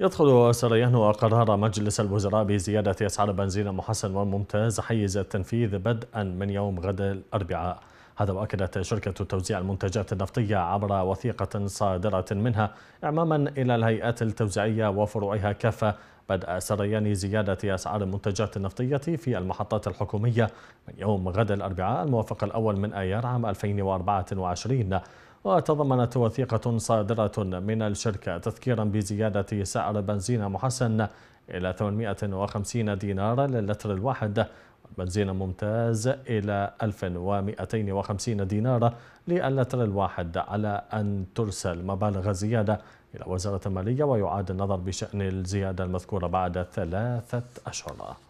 يدخل سريان وقرار مجلس الوزراء بزيادة أسعار بنزين المحسن والممتاز حيز التنفيذ بدءا من يوم غد الأربعاء هذا وأكدت شركة توزيع المنتجات النفطية عبر وثيقة صادرة منها إعماما إلى الهيئات التوزيعية وفروعها كافة بدء سريان زيادة أسعار المنتجات النفطية في المحطات الحكومية من يوم غد الأربعاء الموافق الأول من آيار عام 2024 وتضمنت وثيقة صادرة من الشركة تذكيرا بزيادة سعر بنزين محسن إلى 850 دينارا للتر الواحد بنزين ممتاز إلى 1250 دينارا للتر الواحد على أن ترسل مبالغ زيادة إلى وزارة المالية ويعاد النظر بشأن الزيادة المذكورة بعد ثلاثة أشهر